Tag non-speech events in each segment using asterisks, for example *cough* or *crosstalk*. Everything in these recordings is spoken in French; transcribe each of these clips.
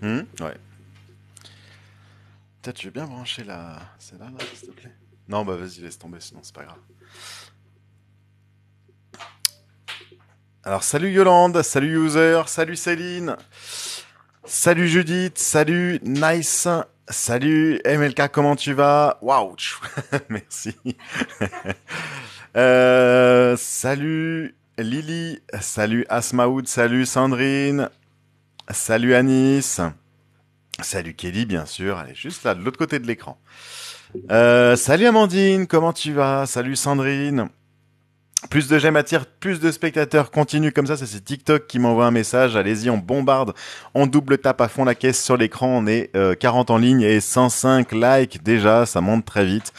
Hmm ouais. Peut-être je vais bien brancher la. là, s'il Non, bah vas-y, laisse tomber, sinon c'est pas grave. Alors, salut Yolande, salut User, salut Céline, salut Judith, salut Nice, salut MLK, comment tu vas Waouh *laughs* Merci. *laughs* Euh, salut Lily, salut Asmaoud, salut Sandrine, Salut Anis. Salut Kelly, bien sûr. Elle est juste là, de l'autre côté de l'écran. Euh, salut Amandine, comment tu vas Salut Sandrine. Plus de j'aime attire, plus de spectateurs continue comme ça. c'est TikTok qui m'envoie un message. Allez-y, on bombarde. On double tape à fond la caisse sur l'écran. On est 40 euh, en ligne et 105 likes déjà. Ça monte très vite.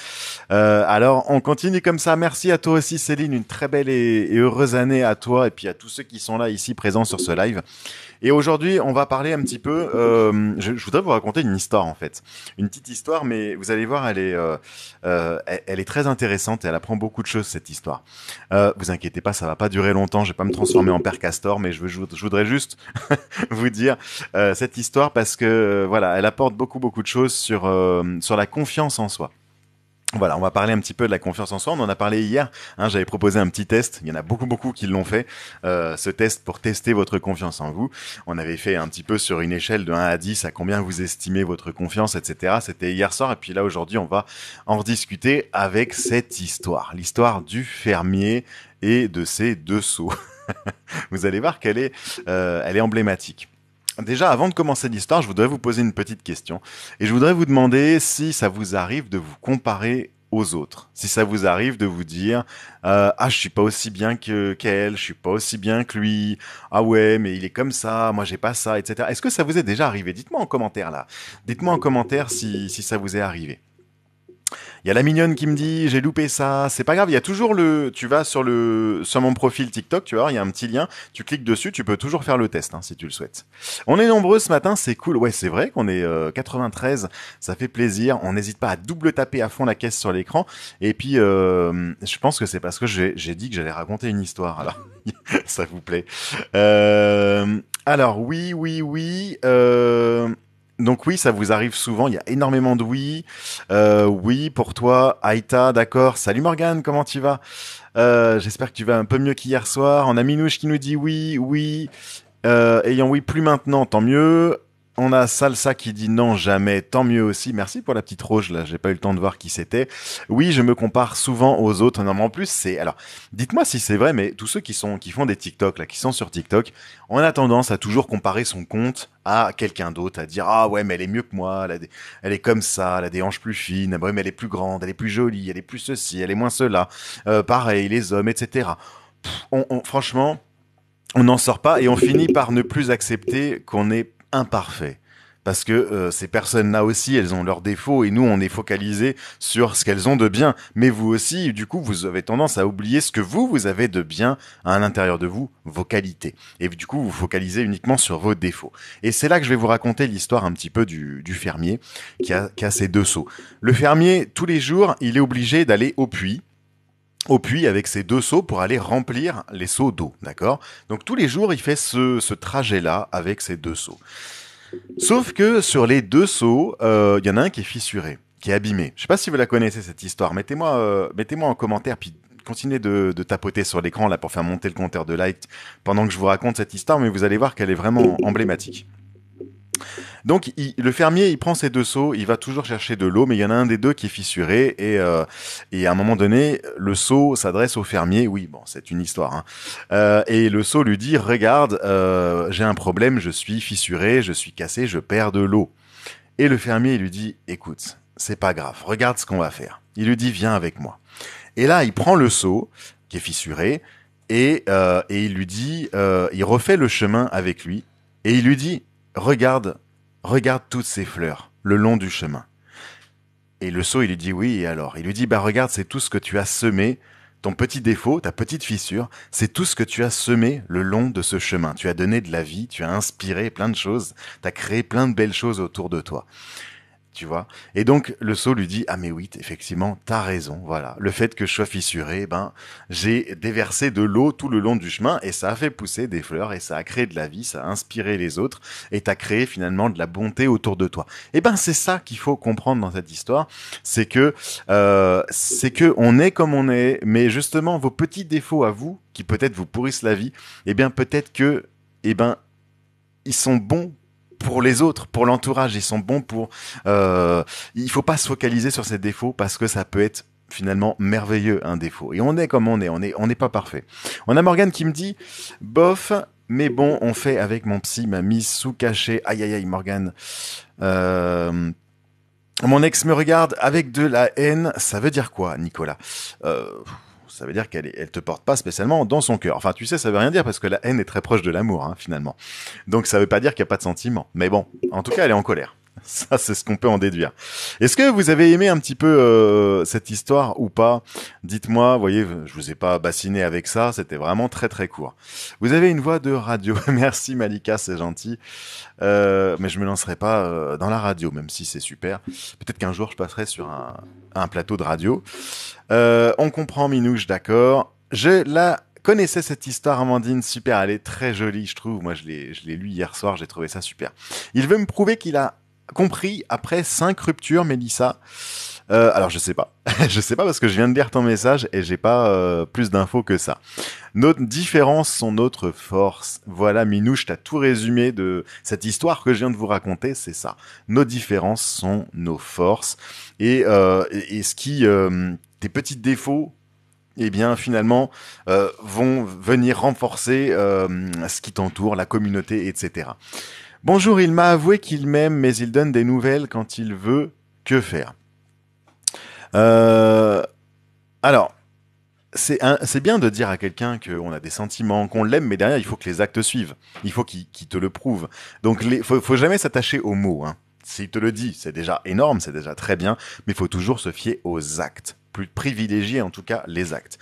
Euh, alors, on continue comme ça. Merci à toi aussi, Céline. Une très belle et, et heureuse année à toi et puis à tous ceux qui sont là ici présents sur ce live. Et aujourd'hui, on va parler un petit peu. Euh, je, je, voudrais vous raconter une histoire en fait, une petite histoire, mais vous allez voir, elle est, euh, euh elle, est très intéressante et elle apprend beaucoup de choses cette histoire. Euh, vous inquiétez pas, ça va pas durer longtemps. Je vais pas me transformer en père Castor, mais je, je, je voudrais juste *laughs* vous dire euh, cette histoire parce que voilà, elle apporte beaucoup beaucoup de choses sur sur la confiance en soi. Voilà, on va parler un petit peu de la confiance en soi. On en a parlé hier. Hein, j'avais proposé un petit test. Il y en a beaucoup, beaucoup qui l'ont fait. Euh, ce test pour tester votre confiance en vous. On avait fait un petit peu sur une échelle de 1 à 10 à combien vous estimez votre confiance, etc. C'était hier soir. Et puis là, aujourd'hui, on va en rediscuter avec cette histoire. L'histoire du fermier et de ses deux seaux. *laughs* vous allez voir qu'elle est, euh, elle est emblématique. Déjà, avant de commencer l'histoire, je voudrais vous poser une petite question. Et je voudrais vous demander si ça vous arrive de vous comparer aux autres. Si ça vous arrive de vous dire euh, ah je suis pas aussi bien que qu'elle, je suis pas aussi bien que lui, ah ouais mais il est comme ça, moi j'ai pas ça, etc. Est-ce que ça vous est déjà arrivé Dites-moi en commentaire là. Dites-moi en commentaire si ça vous est arrivé. Il y a la mignonne qui me dit j'ai loupé ça. C'est pas grave. Il y a toujours le. Tu vas sur le sur mon profil TikTok. Tu vois, il y a un petit lien. Tu cliques dessus. Tu peux toujours faire le test hein, si tu le souhaites. On est nombreux ce matin. C'est cool. Ouais, c'est vrai qu'on est 93. Euh, ça fait plaisir. On n'hésite pas à double taper à fond la caisse sur l'écran. Et puis, euh, je pense que c'est parce que j'ai dit que j'allais raconter une histoire. Alors, *laughs* ça vous plaît. Euh, alors oui, oui, oui. Euh, donc oui, ça vous arrive souvent, il y a énormément de oui. Euh, oui, pour toi, Aïta, d'accord. Salut Morgane, comment tu vas euh, J'espère que tu vas un peu mieux qu'hier soir. On a Minouche qui nous dit oui, oui. Euh, ayant oui plus maintenant, tant mieux. On a Salsa qui dit non jamais, tant mieux aussi. Merci pour la petite rouge. là, j'ai pas eu le temps de voir qui c'était. Oui, je me compare souvent aux autres. Non mais en plus c'est alors, dites-moi si c'est vrai, mais tous ceux qui sont qui font des TikTok là, qui sont sur TikTok, on a tendance à toujours comparer son compte à quelqu'un d'autre, à dire ah ouais mais elle est mieux que moi, elle, est comme ça, elle a des hanches plus fines, ouais, mais elle est plus grande, elle est plus jolie, elle est plus ceci, elle est moins cela. Euh, pareil les hommes, etc. franchement, on n'en sort pas et on finit par ne plus accepter qu'on est imparfait parce que euh, ces personnes-là aussi, elles ont leurs défauts et nous, on est focalisé sur ce qu'elles ont de bien. Mais vous aussi, du coup, vous avez tendance à oublier ce que vous, vous avez de bien à l'intérieur de vous, vos qualités. Et du coup, vous focalisez uniquement sur vos défauts. Et c'est là que je vais vous raconter l'histoire un petit peu du, fermier qui a, qui ses deux seaux. Le fermier, tous les jours, il est obligé d'aller au puits au puits avec ses deux seaux pour aller remplir les seaux d'eau, d'accord Donc tous les jours, il fait ce, trajet-là avec ses deux seaux. Sauf que sur les deux seaux, euh, il y en a un qui est fissuré, qui est abîmé. Je sais pas si vous la connaissez cette histoire. Mettez-moi, euh, en commentaire puis continuez de, de tapoter sur l'écran là pour faire monter le compteur de light pendant que je vous raconte cette histoire, mais vous allez voir qu'elle est vraiment emblématique. Donc le fermier, il prend ses deux seaux, il va toujours chercher de l'eau, mais il y en a un des deux qui est fissuré et, euh, à un moment donné, le seau s'adresse au fermier. Oui, bon, c'est une histoire. Hein. Euh, et le seau lui dit "Regarde, euh, j'ai un problème, je suis fissuré, je suis cassé, je perds de l'eau." Et le fermier lui dit "Écoute, c'est pas grave, regarde ce qu'on va faire." Il lui dit "Viens avec moi." Et là, il prend le seau qui est fissuré et il lui dit, il refait le chemin avec lui et il lui dit regarde, regarde toutes ces fleurs le long du chemin. Et le saut, il lui dit oui, et alors Il lui dit, bah regarde, c'est tout ce que tu as semé, ton petit défaut, ta petite fissure, c'est tout ce que tu as semé le long de ce chemin. Tu as donné de la vie, tu as inspiré plein de choses, tu as créé plein de belles choses autour de toi tu vois. Et donc le saut lui dit ah mais oui effectivement t'as raison voilà le fait que je sois fissuré ben j'ai déversé de l'eau tout le long du chemin et ça a fait pousser des fleurs et ça a créé de la vie ça a inspiré les autres et t'as créé finalement de la bonté autour de toi. Et eh ben c'est ça qu'il faut comprendre dans cette histoire c'est que euh, c'est que on est comme on est mais justement vos petits défauts à vous qui peut-être vous pourrissent la vie eh bien peut-être que eh ben ils sont bons pour les autres, pour l'entourage. Ils sont bons pour. Il euh, il faut pas se focaliser sur ses défauts parce que ça peut être finalement merveilleux un défaut. Et on est comme on est, on est, on n'est pas parfait. On a Morgane qui me dit, bof, mais bon, on fait avec mon psy, ma mise sous cachet. Aïe aïe aïe, Morgane. Euh, mon ex me regarde avec de la haine, ça veut dire quoi, Nicolas euh, ça veut dire qu'elle elle te porte pas spécialement dans son cœur. Enfin, tu sais, ça veut rien dire parce que la haine est très proche de l'amour, hein, finalement. Donc, ça veut pas dire qu'il n'y a pas de sentiment. Mais bon, en tout cas, elle est en colère. Ça, c'est ce qu'on peut en déduire. Est-ce que vous avez aimé un petit peu euh, cette histoire ou pas Dites-moi, Vous voyez, je vous ai pas bassiné avec ça, c'était vraiment très très court. Vous avez une voix de radio. *laughs* Merci Malika, c'est gentil. Euh, mais je me lancerai pas euh, dans la radio, même si c'est super. Peut-être qu'un jour je passerai sur un, plateau de radio. on comprend Minouche, d'accord. Je la connaissais cette histoire, Amandine. Super, elle est très jolie, je trouve. Moi, je l'ai, je l'ai lu hier soir, j'ai trouvé ça super. Il veut me prouver qu'il a compris après cinq ruptures, Mélissa euh, alors je sais pas, *laughs* je sais pas parce que je viens de lire ton message et j'ai pas euh, plus d'infos que ça. Nos différences sont notre force. Voilà, Minouche, as tout résumé de cette histoire que je viens de vous raconter, c'est ça. Nos différences sont nos forces et, euh, ce qui tes petits défauts eh bien finalement vont venir renforcer ce qui t'entoure, la communauté, etc. Bonjour, il m'a avoué qu'il m'aime, mais il donne des nouvelles quand il veut. Que faire euh, Alors, c'est bien de dire à quelqu'un qu'on a des sentiments, qu'on l'aime, mais derrière, il faut que les actes suivent. Il faut qu'il te le prouve. Donc, il faut, faut jamais s'attacher aux mots. Hein. S'il te le dit, c'est déjà énorme, c'est déjà très bien, mais il faut toujours se fier aux actes plus privilégier en tout cas les actes.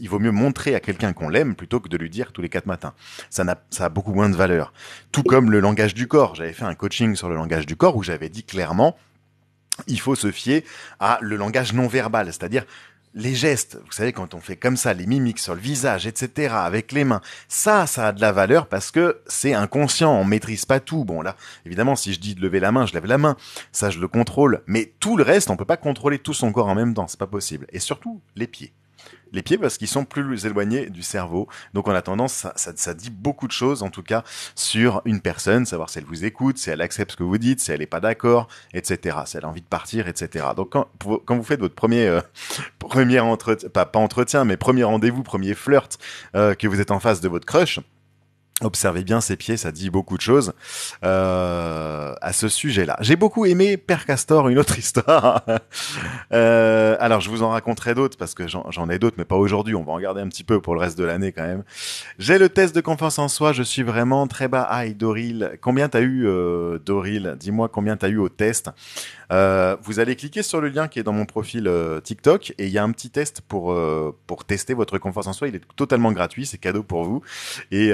il vaut mieux montrer à quelqu'un qu'on l'aime plutôt que de lui dire tous les quatre matins. Ça, a, ça a beaucoup moins de valeur. Tout comme le langage du corps. J'avais fait un coaching sur le langage du corps où j'avais dit clairement, il faut se fier à le langage non verbal, c'est-à-dire les gestes, vous savez, quand on fait comme ça, les mimiques sur le visage, etc., avec les mains, ça, ça a de la valeur parce que c'est inconscient, on maîtrise pas tout. Bon, là, évidemment, si je dis de lever la main, je lève la main, ça, je le contrôle. Mais tout le reste, on peut pas contrôler tout son corps en même temps, c'est pas possible. Et surtout, les pieds les pieds parce qu'ils sont plus éloignés du cerveau. Donc on a tendance, ça, dit beaucoup de choses en tout cas sur une personne, savoir si elle vous écoute, si elle accepte ce que vous dites, si elle n'est pas d'accord, etc. Si elle a envie de partir, etc. Donc quand, vous faites votre premier, euh, *laughs* premier pas, pas entretien, mais premier rendez-vous, premier flirt, euh, que vous êtes en face de votre crush, Observez bien ses pieds, ça dit beaucoup de choses euh, à ce sujet-là. J'ai beaucoup aimé Père Castor, une autre *laughs* histoire. Euh, alors, je vous en raconterai d'autres parce que j'en ai d'autres, mais pas aujourd'hui. On va en garder un petit peu pour le reste de l'année quand même. J'ai le test de confiance en soi. Je suis vraiment très bas. Aïe, ah, Doril, combien t'as eu, euh, Doril Dis-moi combien t'as eu au test. vous allez cliquer sur le lien qui est dans mon profil TikTok et il y a un petit test pour pour tester votre confiance en soi. Il est totalement gratuit, c'est cadeau pour vous et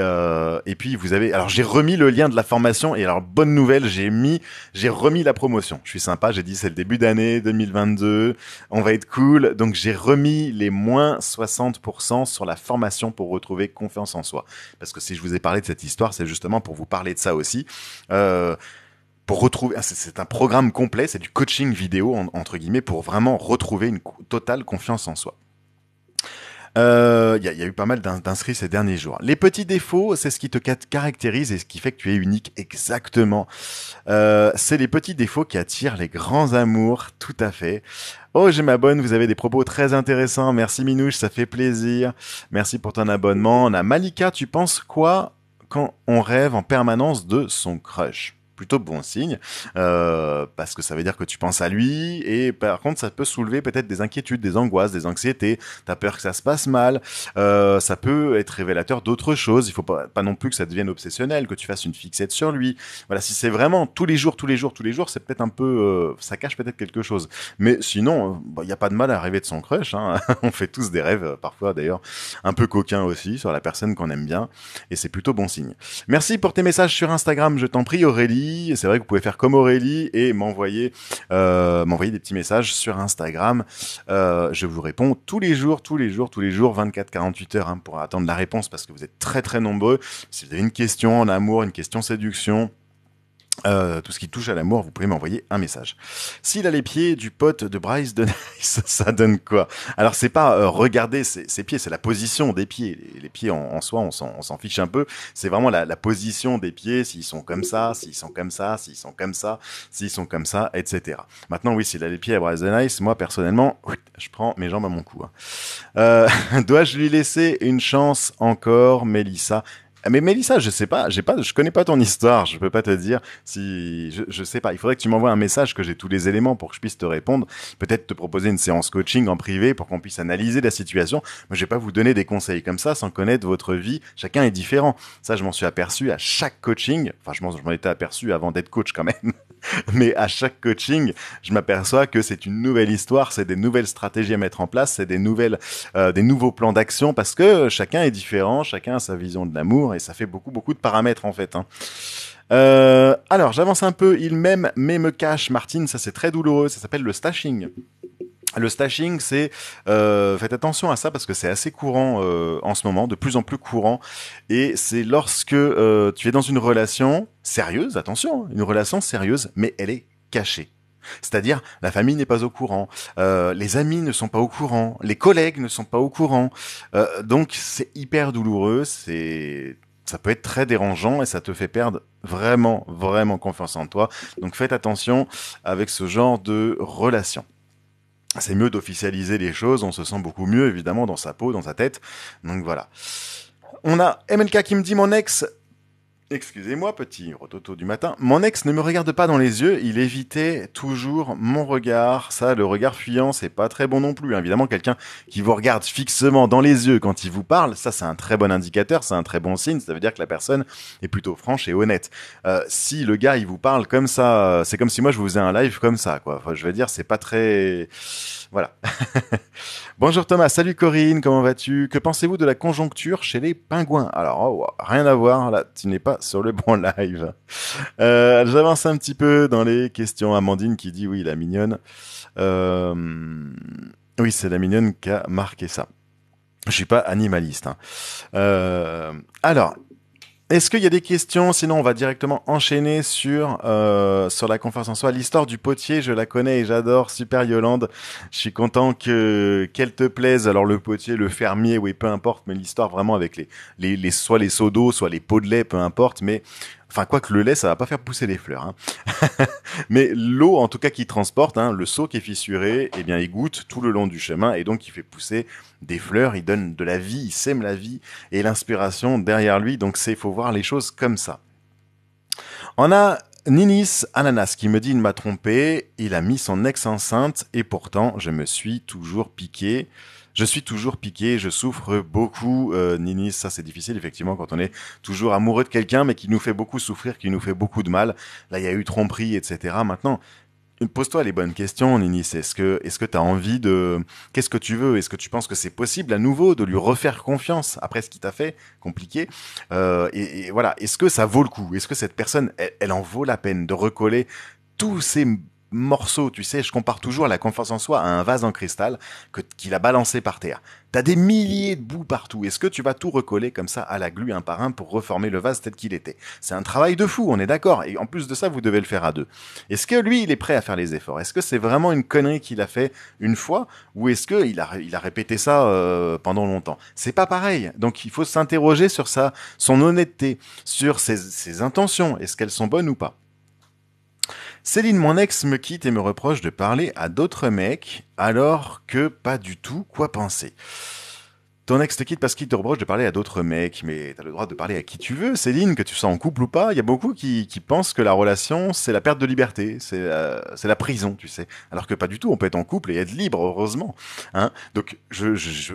euh, et puis vous avez, alors j'ai remis le lien de la formation et alors bonne nouvelle, j'ai mis, j'ai remis la promotion. Je suis sympa, j'ai dit c'est le début d'année 2022, on va être cool, donc j'ai remis les moins 60% sur la formation pour retrouver confiance en soi. Parce que si je vous ai parlé de cette histoire, c'est justement pour vous parler de ça aussi. Euh, pour retrouver, ah, c'est un programme complet, c'est du coaching vidéo entre guillemets pour vraiment retrouver une totale confiance en soi. Il euh, y, a eu pas mal d'inscrits ces derniers jours. Les petits défauts, c'est ce qui te caractérise et ce qui fait que tu es unique exactement. Euh, c'est les petits défauts qui attirent les grands amours, tout à fait. Oh, j'ai ma bonne, vous avez des propos très intéressants. Merci Minouche, ça fait plaisir. Merci pour ton abonnement. On a Malika, tu penses quoi quand on rêve en permanence de son crush plutôt bon signe euh, parce que ça veut dire que tu penses à lui et par contre ça peut soulever peut-être des inquiétudes, des angoisses, des anxiétés. T'as peur que ça se passe mal. Euh, ça peut être révélateur d'autres choses. Il faut pas, non plus que ça devienne obsessionnel, que tu fasses une fixette sur lui. Voilà, si c'est vraiment tous les jours, tous les jours, tous les jours, c'est peut-être un peu, euh, ça cache peut-être quelque chose. Mais sinon, il n'y bah, a pas de mal à rêver de son crush. Hein. *laughs* On fait tous des rêves, parfois d'ailleurs un peu coquins aussi sur la personne qu'on aime bien et c'est plutôt bon signe. Merci pour tes messages sur Instagram. Je t'en prie Aurélie. C'est vrai que vous pouvez faire comme Aurélie et m'envoyer euh, des petits messages sur Instagram. Euh, je vous réponds tous les jours, tous les jours, tous les jours, 24-48 heures hein, pour attendre la réponse parce que vous êtes très très nombreux. Si vous avez une question en amour, une question séduction, euh, tout ce qui touche à l'amour, vous pouvez m'envoyer un message. S'il a les pieds du pote de Bryce de *laughs* ça donne quoi Alors c'est pas euh, regarder ses, pieds, c'est la position des pieds. Les, pieds en, soi, on s'en fiche un peu. C'est vraiment la, position des pieds, s'ils sont comme ça, s'ils sont comme ça, s'ils sont comme ça, s'ils sont comme ça, etc. Maintenant, oui, s'il a les pieds à Bryce de Nice, moi personnellement, je prends mes jambes à mon cou. Hein. Euh, *laughs* dois-je lui laisser une chance encore, Mélissa ah, mais Mélissa, je sais pas, j'ai pas, je connais pas ton histoire, je peux pas te dire si, je, je sais pas. Il faudrait que tu m'envoies un message que j'ai tous les éléments pour que je puisse te répondre. Peut-être te proposer une séance coaching en privé pour qu'on puisse analyser la situation. Mais je vais pas vous donner des conseils comme ça sans connaître votre vie. Chacun est différent. Ça, je m'en suis aperçu à chaque coaching. Enfin, je m'en étais aperçu avant d'être coach quand même. *laughs* Mais à chaque coaching, je m'aperçois que c'est une nouvelle histoire, c'est des nouvelles stratégies à mettre en place, c'est des nouvelles, euh, des nouveaux plans d'action parce que chacun est différent, chacun a sa vision de l'amour ça fait beaucoup beaucoup de paramètres en fait. Hein. Euh, alors j'avance un peu, il m'aime mais me cache, Martine, ça c'est très douloureux, ça s'appelle le stashing. Le stashing, c'est euh, faites attention à ça parce que c'est assez courant euh, en ce moment, de plus en plus courant, et c'est lorsque tu es dans une relation sérieuse, attention, hein, une relation sérieuse, mais elle est cachée. C'est-à-dire, la famille n'est pas au courant, les amis ne sont pas au courant, les collègues ne sont pas au courant. donc, c'est hyper douloureux, c'est ça peut être très dérangeant et ça te fait perdre vraiment, vraiment confiance en toi. Donc faites attention avec ce genre de relation. C'est mieux d'officialiser les choses, on se sent beaucoup mieux évidemment dans sa peau, dans sa tête. Donc voilà. On a MLK qui me dit mon ex Excusez-moi, petit rototo du matin. Mon ex ne me regarde pas dans les yeux, il évitait toujours mon regard. Ça, le regard fuyant, c'est pas très bon non plus. Évidemment, quelqu'un qui vous regarde fixement dans les yeux quand il vous parle, ça, c'est un très bon indicateur, c'est un très bon signe. Ça veut dire que la personne est plutôt franche et honnête. Euh, si le gars, il vous parle comme ça, c'est comme si moi je vous faisais un live comme ça, quoi. je veux dire, c'est pas très. Voilà. *laughs* Bonjour Thomas, salut Corinne, comment vas-tu Que pensez-vous de la conjoncture chez les pingouins Alors, oh, rien à voir, là, tu n'es pas sur le bon live. J'avance euh, un petit peu dans les questions. Amandine qui dit oui, la mignonne. Euh, oui, c'est la mignonne qui a marqué ça. Je suis pas animaliste. Hein. Euh, alors, est-ce qu'il y a des questions Sinon, on va directement enchaîner sur euh, sur la conférence en soi. L'histoire du potier, je la connais et j'adore. Super Yolande, je suis content que qu'elle te plaise. Alors le potier, le fermier, oui, peu importe, mais l'histoire vraiment avec les les, les soit les seaux d'eau, soit les pots de lait, peu importe, mais Enfin, quoique le lait, ça va pas faire pousser les fleurs. Hein. *laughs* Mais l'eau, en tout cas, qui transporte, hein, le seau qui est fissuré, eh bien, il goûte tout le long du chemin et donc il fait pousser des fleurs, il donne de la vie, il sème la vie et l'inspiration derrière lui. Donc, c'est faut voir les choses comme ça. On a Ninis Ananas qui me dit il m'a trompé, il a mis son ex enceinte et pourtant je me suis toujours piqué. Je suis toujours piqué, je souffre beaucoup. Euh, Nini, ça c'est difficile effectivement quand on est toujours amoureux de quelqu'un mais qui nous fait beaucoup souffrir, qui nous fait beaucoup de mal. Là, il y a eu tromperie, etc. Maintenant, Pose-toi les bonnes questions, Nini. Est-ce que est-ce que tu as envie de qu'est-ce que tu veux Est-ce que tu penses que c'est possible à nouveau de lui refaire confiance après ce qui t'a fait compliqué euh, et, voilà, est-ce que ça vaut le coup Est-ce que cette personne elle en vaut la peine de recoller tous ces morceaux, tu sais, je compare toujours la confiance en soi à un vase en cristal qu'il a balancé par terre. T'as des milliers de bouts partout. Est-ce que tu vas tout recoller comme ça à la glue un par un pour reformer le vase tel qu'il était C'est un travail de fou, on est d'accord. Et en plus de ça, vous devez le faire à deux. Est-ce que lui, il est prêt à faire les efforts Est-ce que c'est vraiment une connerie qu'il a fait une fois ou est-ce que il a, il a répété ça euh, pendant longtemps C'est pas pareil. Donc il faut s'interroger sur ça, son honnêteté, sur ses intentions. Est-ce qu'elles sont bonnes ou pas Céline, mon ex, me quitte et me reproche de parler à d'autres mecs, alors que pas du tout quoi penser. Ton ex te quitte parce qu'il te reproche de parler à d'autres mecs, mais t'as le droit de parler à qui tu veux, Céline, que tu sois en couple ou pas. Il y a beaucoup qui, pensent que la relation, c'est la perte de liberté, euh, c'est la, prison, tu sais. Alors que pas du tout, on peut être en couple et être libre, heureusement. Hein. Donc,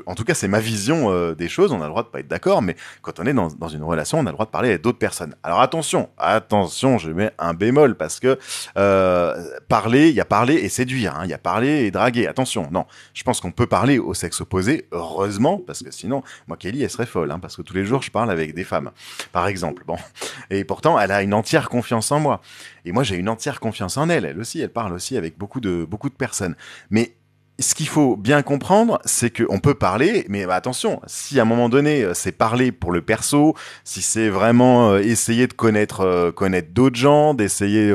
en tout cas, c'est ma vision euh, des choses. On a le droit de pas être d'accord, mais quand on est dans, une relation, on a le droit de parler à d'autres personnes. Alors attention, attention, je mets un bémol parce que euh, parler, il y a parler et séduire, hein. il y a parler et draguer. Attention, non. Je pense qu'on peut parler au sexe opposé, heureusement, parce parce que sinon, moi, Kelly, elle serait folle, hein, parce que tous les jours, je parle avec des femmes, par exemple. Bon, et pourtant, elle a une entière confiance en moi, et moi, j'ai une entière confiance en elle. Elle aussi, elle parle aussi avec beaucoup de beaucoup de personnes, mais ce qu'il faut bien comprendre, c'est qu'on peut parler, mais bah, attention, si à un moment donné, euh, c'est parler pour le perso, si c'est vraiment euh, essayer de connaître euh, connaître d'autres gens, d'essayer,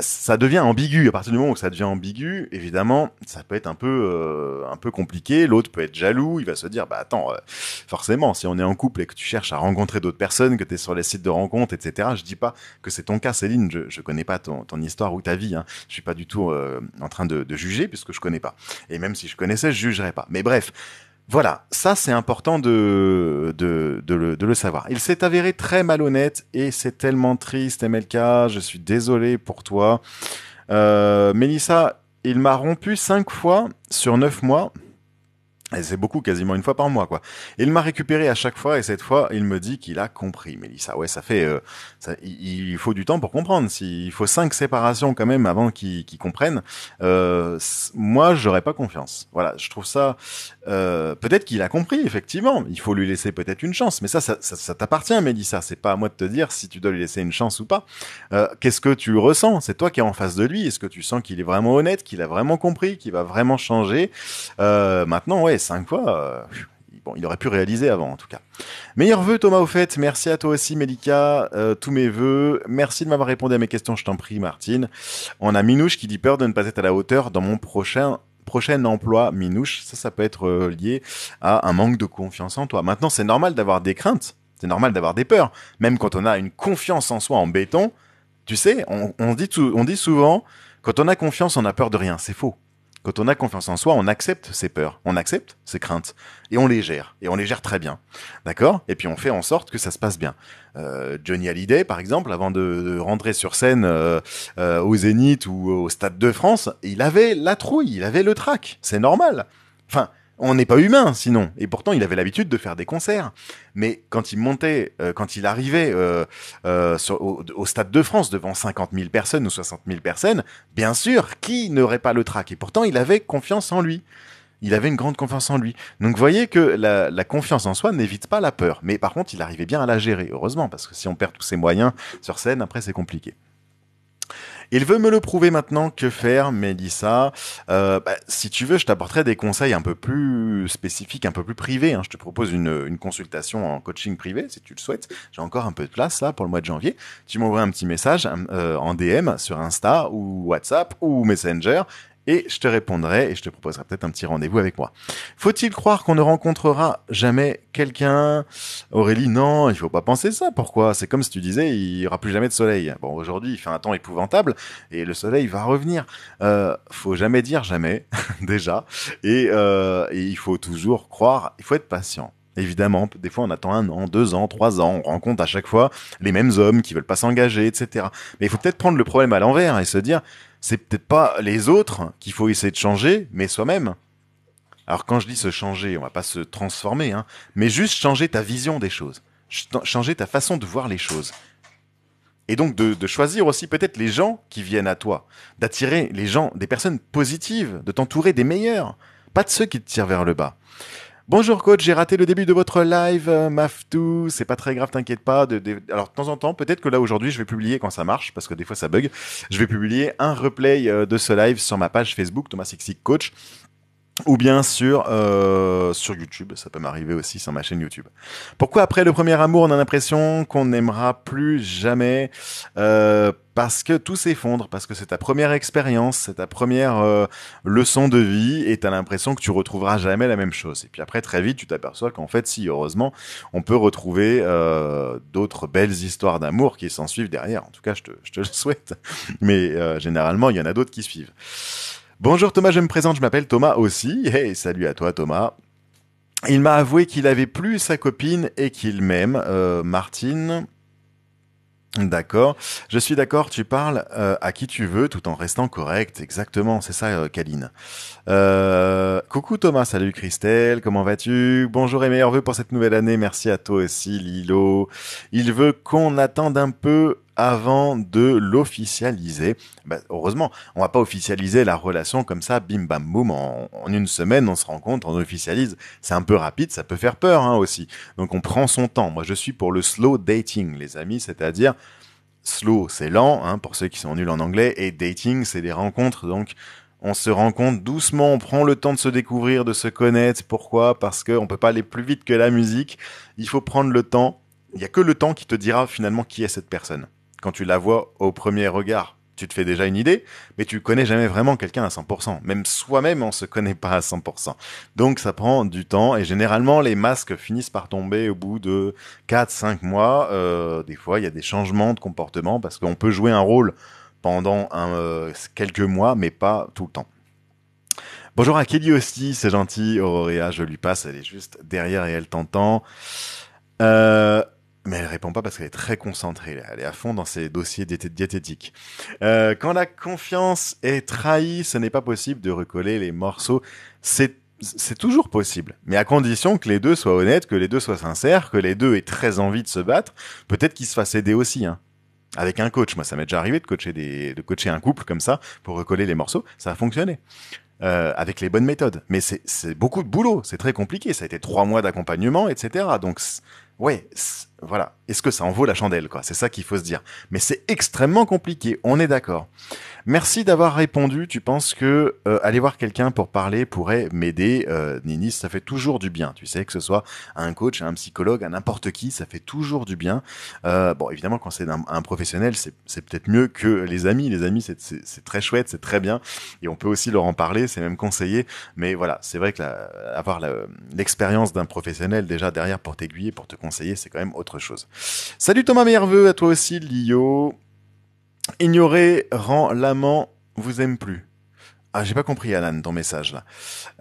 ça devient ambigu. À partir du moment où ça devient ambigu, évidemment, ça peut être un peu un peu compliqué. L'autre peut être jaloux, il va se dire, bah attends, forcément, si on est en couple et que tu cherches à rencontrer d'autres personnes, que tu es sur les sites de rencontres, etc. Je dis pas que c'est ton cas, Céline. Je, je connais pas ton, histoire ou ta vie. Hein. Je suis pas du tout en train de, de juger puisque je connais pas. Et même si je connaissais, je jugerais pas. Mais bref. Voilà, ça c'est important de, de, le, savoir. Il s'est avéré très malhonnête et c'est tellement triste, MLK, je suis désolé pour toi. Euh, Mélissa, il m'a rompu 5 fois sur 9 mois. C'est beaucoup, quasiment une fois par mois, quoi. Il m'a récupéré à chaque fois, et cette fois, il me dit qu'il a compris. Mélissa, ouais, ça fait, euh, ça, il, faut du temps pour comprendre. il faut cinq séparations quand même avant qu'il comprenne euh, comprennent. moi, j'aurais pas confiance. Voilà, je trouve ça. Euh, peut-être qu'il a compris, effectivement. Il faut lui laisser peut-être une chance, mais ça, ça, ça, ça t'appartient, Mélissa. C'est pas à moi de te dire si tu dois lui laisser une chance ou pas. Qu'est-ce que tu ressens C'est toi qui es en face de lui. Est-ce que tu sens qu'il est vraiment honnête, qu'il a vraiment compris, qu'il va vraiment changer Maintenant, ouais cinq fois. Euh, il aurait pu réaliser avant en tout cas. Meilleurs vœux Thomas au fait, merci à toi aussi Melika, euh, tous mes vœux, merci de m'avoir répondu à mes questions, je t'en prie Martine. On a Minouche qui dit peur de ne pas être à la hauteur dans mon prochain prochain emploi Minouche, ça ça peut être euh, lié à un manque de confiance en toi. Maintenant, c'est normal d'avoir des craintes, c'est normal d'avoir des peurs, même quand on a une confiance en soi en béton, tu sais, on dit souvent quand on a confiance, on a peur de rien, c'est faux. Quand on a confiance en soi, on accepte ses peurs, on accepte ses craintes et on les gère. Et on les gère très bien. D'accord Et puis on fait en sorte que ça se passe bien. Euh, Johnny Hallyday, par exemple, avant de, rentrer sur scène euh, euh, au Zénith ou au Stade de France, il avait la trouille, il avait le trac. C'est normal. Enfin, on n'est pas humain sinon. Et pourtant, il avait l'habitude de faire des concerts. Mais quand il montait, euh, quand il arrivait euh, euh, au, Stade de France devant 50 000 personnes ou 60 000 personnes, bien sûr, qui n'aurait pas le trac Et pourtant, il avait confiance en lui. Il avait une grande confiance en lui. Donc, vous voyez que la confiance en soi n'évite pas la peur. Mais par contre, il arrivait bien à la gérer, heureusement, parce que si on perd tous ses moyens sur scène, après, c'est compliqué. Il veut me le prouver maintenant. Que faire, Mélissa euh, bah, Si tu veux, je t'apporterai des conseils un peu plus spécifiques, un peu plus privés. Hein. Je te propose une, consultation en coaching privé, si tu le souhaites. J'ai encore un peu de place là pour le mois de janvier. Tu m'envoies un petit message euh, en DM sur Insta ou WhatsApp ou Messenger et je te répondrai et je te proposerai peut-être un petit rendez-vous avec moi. Faut-il croire qu'on ne rencontrera jamais quelqu'un Aurélie, non, il ne faut pas penser ça. Pourquoi C'est comme si tu disais, il n'y aura plus jamais de soleil. Bon, aujourd'hui, il fait un temps épouvantable et le soleil va revenir. ne euh, faut jamais dire jamais, *laughs* déjà. Euh, et, il faut toujours croire, il faut être patient. Évidemment, des fois on attend un an, deux ans, trois ans, on rencontre à chaque fois les mêmes hommes qui ne veulent pas s'engager, etc. Mais il faut peut-être prendre le problème à l'envers et se dire, c'est peut-être pas les autres qu'il faut essayer de changer, mais soi-même. Alors quand je dis se changer, on va pas se transformer, hein, mais juste changer ta vision des choses, changer ta façon de voir les choses. Et donc de, de choisir aussi peut-être les gens qui viennent à toi, d'attirer les gens, des personnes positives, de t'entourer des meilleurs, pas de ceux qui te tirent vers le bas. Bonjour coach, j'ai raté le début de votre live, euh, maf Maftou, c'est pas très grave, t'inquiète pas. De, Alors de temps en temps, peut-être que là aujourd'hui je vais publier quand ça marche, parce que des fois ça bug, je vais publier un replay euh, de ce live sur ma page Facebook, Thomas Sixic Coach ou bien sur, euh, sur YouTube, ça peut m'arriver aussi sur ma chaîne YouTube. Pourquoi après le premier amour, on a l'impression qu'on n'aimera plus jamais euh, Parce que tout s'effondre, parce que c'est ta première expérience, c'est ta première euh, leçon de vie, et t'as l'impression que tu retrouveras jamais la même chose. Et puis après, très vite, tu t'aperçois qu'en fait, si, heureusement, on peut retrouver euh, d'autres belles histoires d'amour qui s'en suivent derrière. En tout cas, je te, je te le souhaite. Mais euh, généralement, il y en a d'autres qui suivent. Bonjour Thomas, je me présente, je m'appelle Thomas aussi. Hey, salut à toi Thomas. Il m'a avoué qu'il avait plus sa copine et qu'il m'aime. Euh, Martine, D'accord. Je suis d'accord, tu parles euh, à qui tu veux tout en restant correct. Exactement, c'est ça, euh, Kaline. Euh, coucou Thomas, salut Christelle, comment vas-tu Bonjour et meilleurs voeux pour cette nouvelle année. Merci à toi aussi, Lilo. Il veut qu'on attende un peu avant de l'officialiser. Bah, heureusement, on va pas officialiser la relation comme ça, bim bam boum, en, une semaine on se rencontre, on officialise. C'est un peu rapide, ça peut faire peur hein, aussi. Donc on prend son temps. Moi je suis pour le slow dating, les amis, c'est-à-dire slow c'est lent, hein, pour ceux qui sont nuls en anglais, et dating c'est des rencontres, donc on se rencontre doucement, on prend le temps de se découvrir, de se connaître. Pourquoi Parce qu'on ne peut pas aller plus vite que la musique. Il faut prendre le temps. Il n'y a que le temps qui te dira finalement qui est cette personne quand tu la vois au premier regard, tu te fais déjà une idée, mais tu connais jamais vraiment quelqu'un à 100%. Même soi-même, on se connaît pas à 100%. Donc, ça prend du temps, et généralement, les masques finissent par tomber au bout de 4, 5 mois. Euh, des fois, il y a des changements de comportement parce qu'on peut jouer un rôle pendant euh, quelques mois, mais pas tout le temps. Bonjour à Kelly aussi, c'est gentil, Auréa, je lui passe, elle est juste derrière et elle t'entend. Euh, mais elle répond pas parce qu'elle est très concentrée. Elle est à fond dans ses dossiers diététiques. Euh, quand la confiance est trahie, ce n'est pas possible de recoller les morceaux. C'est c'est toujours possible, mais à condition que les deux soient honnêtes, que les deux soient sincères, que les deux aient très envie de se battre. Peut-être qu'ils se fassent aider aussi, hein. Avec un coach, moi ça m'est déjà arrivé de coacher des, de coacher un couple comme ça pour recoller les morceaux, ça a fonctionné. Euh, avec les bonnes méthodes. Mais c'est beaucoup de boulot, c'est très compliqué. Ça a été trois mois d'accompagnement, etc. Donc, ouais, voilà, est-ce que ça en vaut la chandelle, quoi C'est ça qu'il faut se dire. Mais c'est extrêmement compliqué, on est d'accord. Merci d'avoir répondu. Tu penses que euh, aller voir quelqu'un pour parler pourrait m'aider, euh, Nini Ça fait toujours du bien. Tu sais que ce soit un coach, un psychologue, à n'importe qui, ça fait toujours du bien. Euh, bon, évidemment, quand c'est un, professionnel, c'est peut-être mieux que les amis. Les amis, c'est très chouette, c'est très bien, et on peut aussi leur en parler. C'est même conseillé. Mais voilà, c'est vrai que la, avoir l'expérience d'un professionnel déjà derrière pour t'aiguiller, pour te conseiller, c'est quand même autre chose. Salut Thomas Merveux, à toi aussi, Lio. Ignorer rend l'amant vous aime plus. Ah, j'ai pas compris, Alan, ton message là.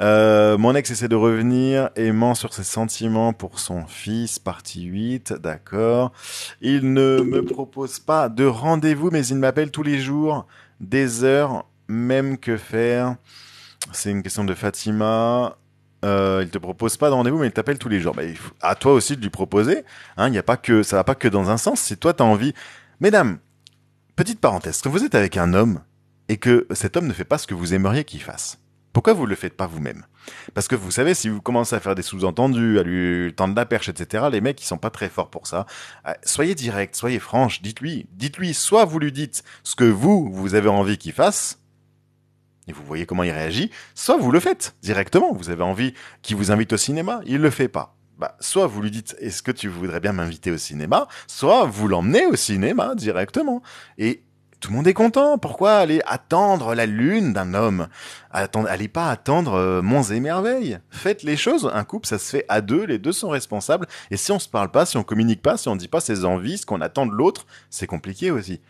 Euh, mon ex essaie de revenir, aimant sur ses sentiments pour son fils, partie 8, d'accord. Il ne me propose pas de rendez-vous, mais il m'appelle tous les jours, des heures, même que faire. C'est une question de Fatima. Euh, il te propose pas de rendez-vous, mais il t'appelle tous les jours. Bah, à toi aussi de lui proposer. Hein, y a pas que, ça va pas que dans un sens. Si toi, tu as envie. Mesdames, Petite parenthèse, que vous êtes avec un homme et que cet homme ne fait pas ce que vous aimeriez qu'il fasse, pourquoi vous ne le faites pas vous-même Parce que vous savez, si vous commencez à faire des sous-entendus, à lui tendre la perche, etc., les mecs, ils sont pas très forts pour ça. Ah, soyez direct, soyez franche, dites-lui, dites-lui, soit vous lui dites ce que vous, vous avez envie qu'il fasse, et vous voyez comment il réagit, soit vous le faites directement, vous avez envie qu'il vous invite au cinéma, il le fait pas. Bah, soit vous lui dites est-ce que tu voudrais bien m'inviter au cinéma, soit vous l'emmenez au cinéma directement. Et tout le monde est content. Pourquoi aller attendre la lune d'un homme Attendre, allez pas attendre mons euh, monts et merveilles. Faites les choses. Un couple, ça se fait à deux. Les deux sont responsables. Et si on se parle pas, si on communique pas, si on dit pas ses envies, ce qu'on attend de l'autre, c'est compliqué aussi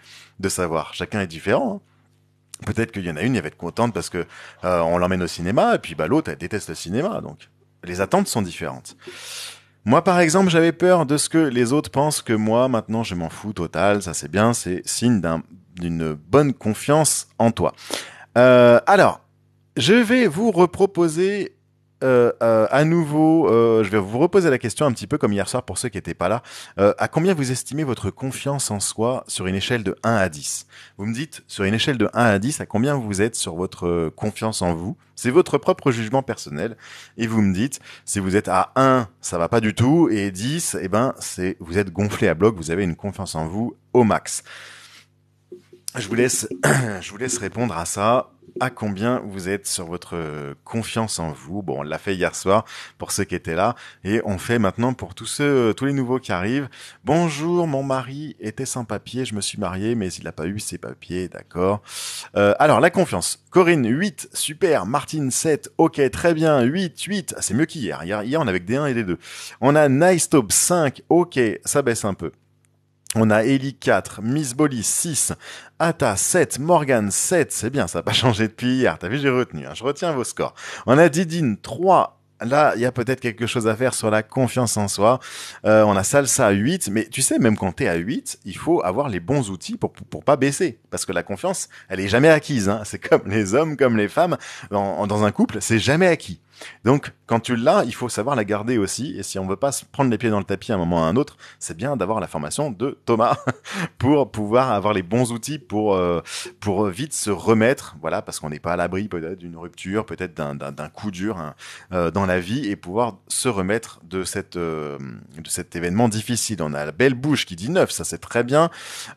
de savoir. Chacun est différent. Hein. Peut-être qu'il y en a une, elle va être contente parce que euh, on l'emmène au cinéma, et puis bah l'autre, elle déteste le cinéma, donc les attentes sont différentes. Moi, par exemple, j'avais peur de ce que les autres pensent que moi, maintenant, je m'en fous total, ça c'est bien, c'est signe d'une bonne confiance en toi. Euh, alors, je vais vous reproposer euh, euh, à nouveau, euh, je vais vous reposer la question un petit peu comme hier soir pour ceux qui n'étaient pas là. à combien vous estimez votre confiance en soi sur une échelle de 1 à 10 Vous me dites, sur une échelle de 1 à 10, à combien vous êtes sur votre confiance en vous C'est votre propre jugement personnel. Et vous me dites, si vous êtes à 1, ça va pas du tout, et 10, eh ben, c'est vous êtes gonflé à bloc, vous avez une confiance en vous au max. Je vous laisse, *clears throat* je vous laisse répondre à ça à combien vous êtes sur votre euh, confiance en vous. Bon, on l'a fait hier soir pour ceux qui étaient là et on fait maintenant pour tous ceux, euh, tous les nouveaux qui arrivent. Bonjour, mon mari était sans papier, je me suis marié, mais il n'a pas eu ses papiers, d'accord. Euh, alors, la confiance. Corinne, 8, super. Martine, 7, ok, très bien. 8, 8, ah, c'est mieux qu'hier. Hier, hier, on avait que des 1 et des 2. On a Nice Top, 5, ok, ça baisse un peu. On a Ellie 4, Miss Bolly 6, Ata 7, Morgan 7, c'est bien, ça n'a pas *laughs* changé depuis hier, t'as vu, j'ai retenu, hein. je retiens vos scores. On a Didine 3, Là, il y a peut-être quelque chose à faire sur la confiance en soi. Euh, on a Salsa 8, mais tu sais, même quand t'es à 8, il faut avoir les bons outils pour, pour, pas baisser. Parce que la confiance, elle est jamais acquise. Hein. C'est comme les hommes, comme les femmes. dans un couple, c'est jamais acquis. Donc, quand tu l'as, il faut savoir la garder aussi. Et si on ne veut pas se prendre les pieds dans le tapis à un moment à un autre, c'est bien d'avoir la formation de Thomas *laughs* pour pouvoir avoir les bons outils pour, euh, pour vite se remettre. Voilà, parce qu'on n'est pas à l'abri peut-être d'une rupture, peut-être d'un coup dur hein, euh, dans la vie et pouvoir se remettre de, cette, euh, de cet événement difficile. On a la belle bouche qui dit 9, ça c'est très bien.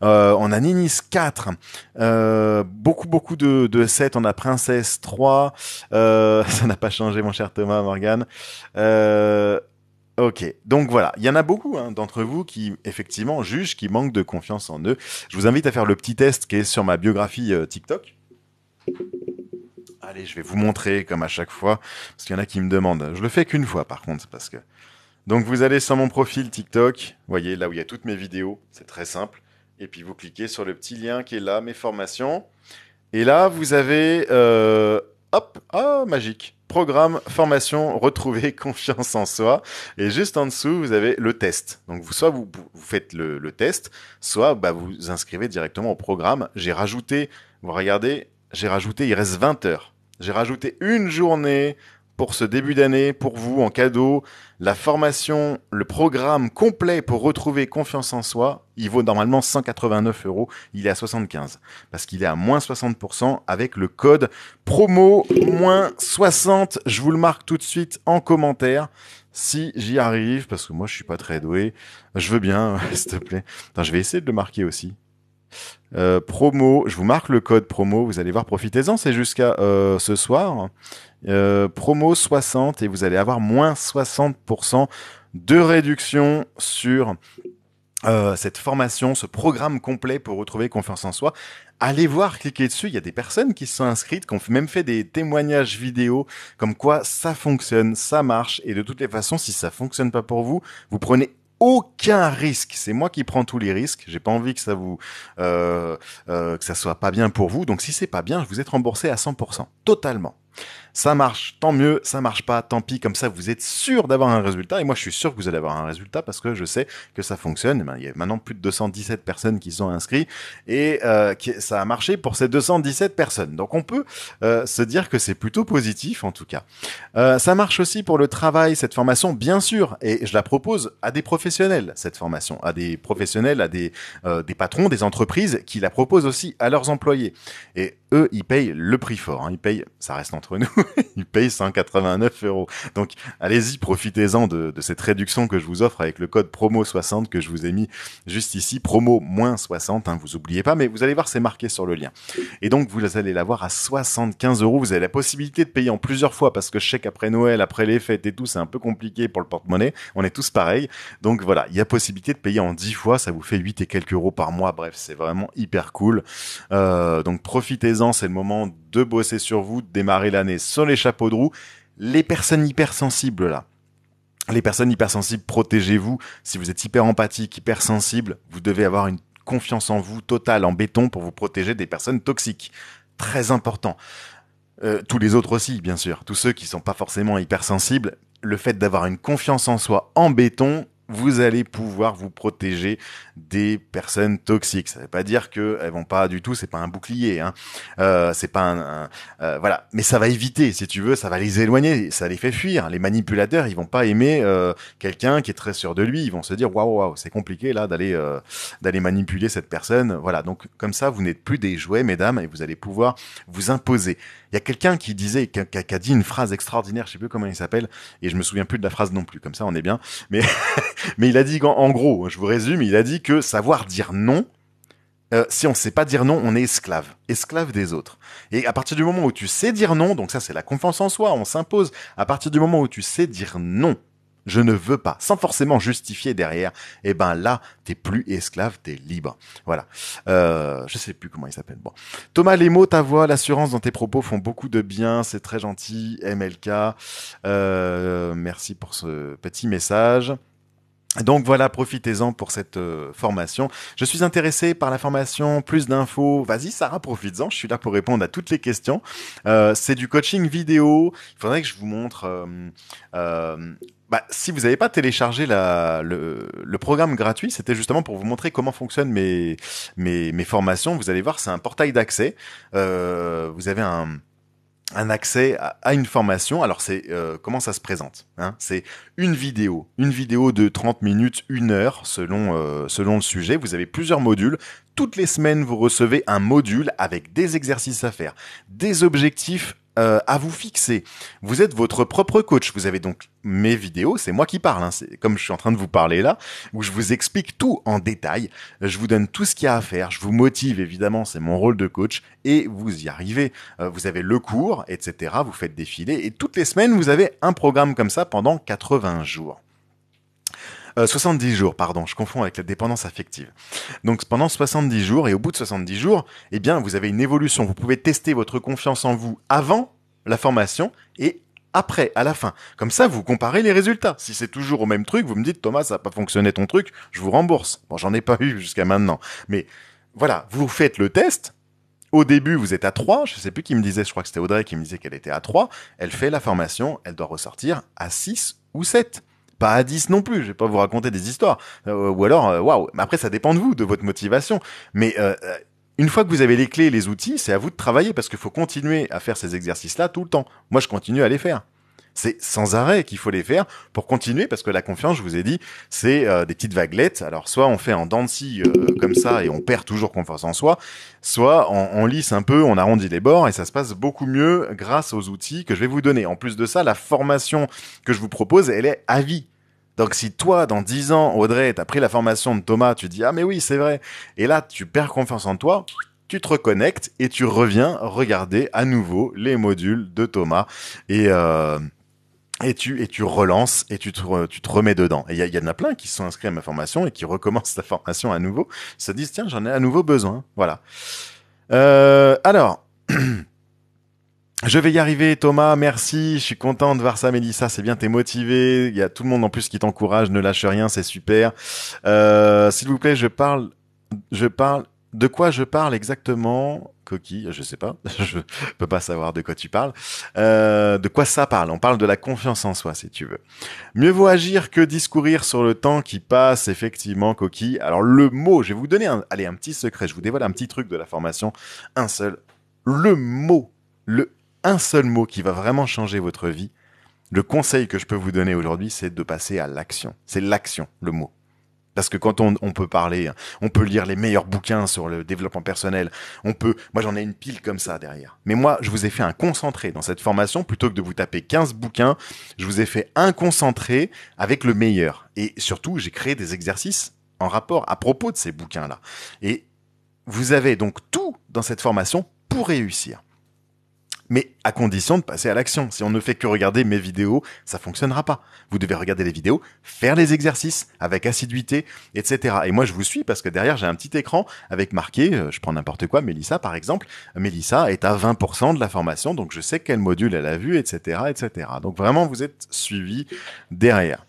on a Ninis 4, beaucoup, beaucoup de, de 7, on a Princesse 3, *laughs* ça n'a pas changé mon mon cher Thomas Morgan. Euh, ok, donc voilà, il y en a beaucoup hein, d'entre vous qui effectivement jugent qu'ils manquent de confiance en eux. Je vous invite à faire le petit test qui est sur ma biographie euh, TikTok. Allez, je vais vous montrer comme à chaque fois, parce qu'il y en a qui me demandent. Je le fais qu'une fois par contre, parce que. Donc vous allez sur mon profil TikTok, Vous voyez là où il y a toutes mes vidéos, c'est très simple. Et puis vous cliquez sur le petit lien qui est là, mes formations. Et là, vous avez. Euh, hop, ah, oh, magique programme, formation, retrouver *laughs* confiance en soi. Et juste en dessous, vous avez le test. Donc, vous, soit vous, faites le, test, soit bah, vous inscrivez directement au programme. J'ai rajouté, vous regardez, j'ai rajouté, il reste 20 heures. J'ai rajouté une journée pour ce début d'année, pour vous en cadeau, la formation, le programme complet pour retrouver confiance en soi, il vaut normalement 189 euros, il est à 75, parce qu'il est à moins 60% avec le code promo moins 60, je vous le marque tout de suite en commentaire. Si j'y arrive, parce que moi je suis pas très doué, je veux bien, *laughs* s'il te plaît. je vais essayer de le marquer aussi. Euh, promo, je vous marque le code promo, vous allez voir, profitez-en, c'est jusqu'à euh, ce soir. Euh, promo 60 et vous allez avoir moins 60% de réduction sur cette formation, ce programme complet pour retrouver confiance en soi. Allez voir, cliquez dessus, il y a des personnes qui se sont inscrites, qui ont même fait des témoignages vidéo, comme quoi ça fonctionne, ça marche, et de toutes les façons, si ça fonctionne pas pour vous, vous prenez aucun risque. C'est moi qui prends tous les risques. J'ai pas envie que ça vous euh, euh, que ça soit pas bien pour vous. Donc si c'est pas bien, je vous êtes remboursé à 100%, totalement. Ça marche, tant mieux, ça marche pas, tant pis, comme ça vous êtes sûr d'avoir un résultat. Et moi je suis sûr que vous allez avoir un résultat parce que je sais que ça fonctionne. Eh ben, il y a maintenant plus de 217 personnes qui sont inscrites et euh, ça a marché pour ces 217 personnes. Donc on peut euh, se dire que c'est plutôt positif en tout cas. Euh, ça marche aussi pour le travail, cette formation, bien sûr, et je la propose à des professionnels, cette formation, à des professionnels, à des, des patrons, des entreprises qui la proposent aussi à leurs employés. Et eux, ils payent le prix fort, hein. ils payent, ça reste entre nous, *laughs* il paye 189 euros. Donc allez-y, profitez-en de, cette réduction que je vous offre avec le code promo 60 que je vous ai mis juste ici, promo moins 60, hein, vous oubliez pas, mais vous allez voir, c'est marqué sur le lien. Et donc vous allez l'avoir à 75 euros. Vous avez la possibilité de payer en plusieurs fois parce que je sais qu'après Noël, après les fêtes et tout, c'est un peu compliqué pour le porte-monnaie. On est tous pareils. Donc voilà, il y a possibilité de payer en 10 fois, ça vous fait 8 et quelques euros par mois. Bref, c'est vraiment hyper cool. Euh, donc profitez-en, c'est le moment de bosser sur vous, démarrer l'année sur les chapeaux de roue. Les personnes hypersensibles là, les personnes hypersensibles, protégez-vous. Si vous êtes hyper empathique, hypersensible, vous devez avoir une confiance en vous totale, en béton, pour vous protéger des personnes toxiques. Très important. Euh, tous les autres aussi, bien sûr. Tous ceux qui sont pas forcément hypersensibles. Le fait d'avoir une confiance en soi en béton, vous allez pouvoir vous protéger des personnes toxiques. Ça ne veut pas dire que elles vont pas du tout, c'est pas un bouclier, hein. euh, c'est pas un, euh, voilà. Mais ça va éviter, si tu veux, ça va les éloigner, ça les fait fuir. Les manipulateurs, ils vont pas aimer euh, quelqu'un qui est très sûr de lui. Ils vont se dire waouh, waouh, c'est compliqué là d'aller d'aller manipuler cette personne. Voilà. Donc comme ça, vous n'êtes plus des jouets, mesdames, et vous allez pouvoir vous imposer. Il y a quelqu'un qui disait, qui a, dit une phrase extraordinaire, je sais plus comment il s'appelle, et je me souviens plus de la phrase non plus. Comme ça, on est bien. Mais, *laughs* mais il a dit, en, gros, je vous résume, il a dit que savoir dire non, euh, si on ne sait pas dire non, on est esclave, esclave des autres. Et à partir du moment où tu sais dire non, donc ça c'est la confiance en soi, on s'impose. À partir du moment où tu sais dire non, je ne veux pas, sans forcément justifier derrière, et eh ben là, t'es plus esclave, t'es libre. Voilà. Euh, je sais plus comment il s'appelle. Bon. Thomas, les mots, ta voix, l'assurance dans tes propos font beaucoup de bien, c'est très gentil, MLK. Euh, merci pour ce petit message. Donc voilà, profitez-en pour cette euh, formation. Je suis intéressé par la formation, plus d'infos. Vas-y Sarah, profites-en, je suis là pour répondre à toutes les questions. Euh, c'est du coaching vidéo. Il faudrait que je vous montre... Euh, bah, si vous n'avez pas téléchargé le, programme gratuit, c'était justement pour vous montrer comment fonctionnent mes formations. Vous allez voir, c'est un portail d'accès. vous avez un un accès à, une formation. Alors c'est euh, comment ça se présente hein C'est une vidéo, une vidéo de 30 minutes, une heure selon euh, selon le sujet. Vous avez plusieurs modules. Toutes les semaines, vous recevez un module avec des exercices à faire, des objectifs euh, à vous fixer. Vous êtes votre propre coach. Vous avez donc mes vidéos, c'est moi qui parle, hein. c'est comme je suis en train de vous parler là, où je vous explique tout en détail. Je vous donne tout ce qu'il y a à faire. Je vous motive évidemment, c'est mon rôle de coach et vous y arrivez. Euh, vous avez le cours, etc. Vous faites défiler et toutes les semaines vous avez un programme comme ça pendant 80 jours. 70 euh, jours, pardon, je confonds avec la dépendance affective. Donc pendant 70 jours, et au bout de 70 jours, eh bien, vous avez une évolution. Vous pouvez tester votre confiance en vous avant la formation et après, à la fin. Comme ça, vous comparez les résultats. Si c'est toujours au même truc, vous me dites, Thomas, ça n'a pas fonctionné ton truc, je vous rembourse. Bon, j'en ai pas eu jusqu'à maintenant. Mais voilà, vous faites le test. Au début, vous êtes à 3. Je sais plus qui me disait, je crois que c'était Audrey qui me disait qu'elle était à 3. Elle fait la formation, elle doit ressortir à 6 ou 7 pas à 10 non plus. Je vais pas vous raconter des histoires. Euh, ou alors, euh, waouh. après, ça dépend de vous, de votre motivation. Mais euh, une fois que vous avez les clés les outils, c'est à vous de travailler parce qu'il faut continuer à faire ces exercices-là tout le temps. Moi, je continue à les faire. C'est sans arrêt qu'il faut les faire pour continuer parce que la confiance, je vous ai dit, c'est euh, des petites vaguelettes. Alors soit on fait en dents euh, comme ça et on perd toujours confiance en soi, soit on, lisse un peu, on arrondit les bords et ça se passe beaucoup mieux grâce aux outils que je vais vous donner. En plus de ça, la formation que je vous propose, elle est à vie. Donc si toi, dans 10 ans, Audrey, t'as pris la formation de Thomas, tu dis, ah mais oui, c'est vrai, et là, tu perds confiance en toi, tu te reconnectes et tu reviens regarder à nouveau les modules de Thomas. Et... Euh, et tu et tu relances et tu te, tu te remets dedans. Et il y, en a plein qui sont inscrits à ma formation et qui recommencent la formation à nouveau. Ils se disent tiens j'en ai à nouveau besoin. Voilà. Euh, alors. *clears throat* Je vais y arriver, Thomas. Merci. Je suis content de voir ça, Mélissa. C'est bien, t'es motivé. Il y a tout le monde en plus qui t'encourage. Ne lâche rien, c'est super. Euh, s'il vous plaît, je parle, je parle. De quoi je parle exactement coquille, je sais pas, *laughs* je peux pas savoir de quoi tu parles. Euh, de quoi ça parle On parle de la confiance en soi, si tu veux. Mieux vaut agir que discourir sur le temps qui passe, effectivement, coquille. Alors le mot, je vais vous donner un, allez, un petit secret, je vous dévoile un petit truc de la formation, un seul. Le mot, le un seul mot qui va vraiment changer votre vie, le conseil que je peux vous donner aujourd'hui, c'est de passer à l'action. C'est l'action, le mot. Parce que quand on, peut parler, on peut lire les meilleurs bouquins sur le développement personnel, on peut. Moi, j'en ai une pile comme ça derrière. Mais moi, je vous ai fait un concentré dans cette formation. Plutôt que de vous taper 15 bouquins, je vous ai fait un concentré avec le meilleur. Et surtout, j'ai créé des exercices en rapport à propos de ces bouquins-là. Et vous avez donc tout dans cette formation pour réussir mais à condition de passer à l'action. Si on ne fait que regarder mes vidéos, ça fonctionnera pas. Vous devez regarder les vidéos, faire les exercices avec assiduité, etc. Et moi, je vous suis parce que derrière, j'ai un petit écran avec marqué, euh, je prends n'importe quoi, Mélissa, par exemple. Mélissa est à 20% de la formation, donc je sais quel module elle a vu, etc., etc. Donc vraiment, vous êtes suivis derrière.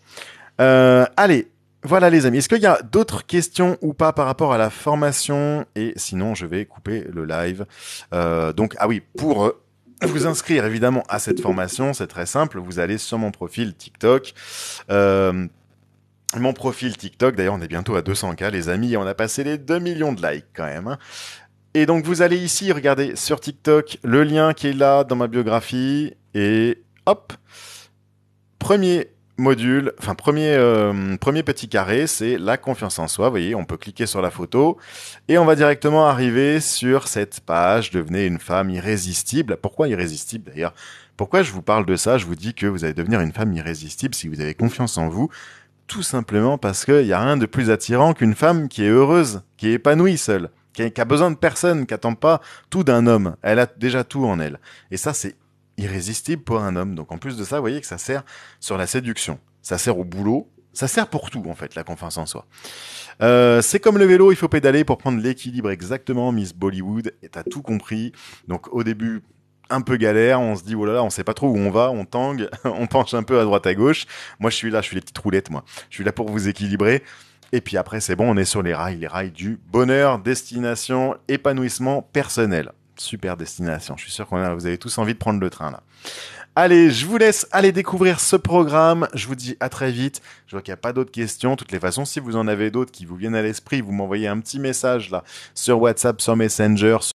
Euh, allez, voilà les amis, est-ce qu'il y a d'autres questions ou pas par rapport à la formation Et sinon, je vais couper le live. Euh, donc, ah oui, pour vous inscrire évidemment à cette formation, c'est très simple. Vous allez sur mon profil TikTok. Euh, mon profil TikTok, d'ailleurs, on est bientôt à 200K, les amis, et on a passé les 2 millions de likes quand même. Hein. Et donc, vous allez ici, regardez sur TikTok, le lien qui est là dans ma biographie, et hop, premier module, enfin premier, euh, premier petit carré, c'est la confiance en soi. Vous voyez, on peut cliquer sur la photo et on va directement arriver sur cette page, devenez une femme irrésistible. Pourquoi irrésistible d'ailleurs Pourquoi je vous parle de ça Je vous dis que vous allez devenir une femme irrésistible si vous avez confiance en vous. Tout simplement parce qu'il n'y a rien de plus attirant qu'une femme qui est heureuse, qui est épanouie seule qui a, besoin de personne, qui n'attend pas tout d'un homme. Elle a déjà tout en elle. Et ça, c'est irrésistible pour un homme. Donc en plus de ça, vous voyez que ça sert sur la séduction, ça sert au boulot, ça sert pour tout en fait, la confiance en soi. Euh, c'est comme le vélo, il faut pédaler pour prendre l'équilibre exactement. Miss Bollywood, et t'as tout compris. Donc au début, un peu galère, on se dit oh là là, on sait pas trop où on va, on tangue, *laughs* on penche un peu à droite à gauche. Moi je suis là, je suis les petites roulettes moi. Je suis là pour vous équilibrer. Et puis après c'est bon, on est sur les rails, les rails du bonheur, destination, épanouissement personnel. Super destination. Je suis sûr qu'on vous avez tous envie de prendre le train là. Allez, je vous laisse aller découvrir ce programme. Je vous dis à très vite. Je vois qu'il n'y a pas d'autres questions. De toutes les façons, si vous en avez d'autres qui vous viennent à l'esprit, vous m'envoyez un petit message là sur WhatsApp, sur Messenger,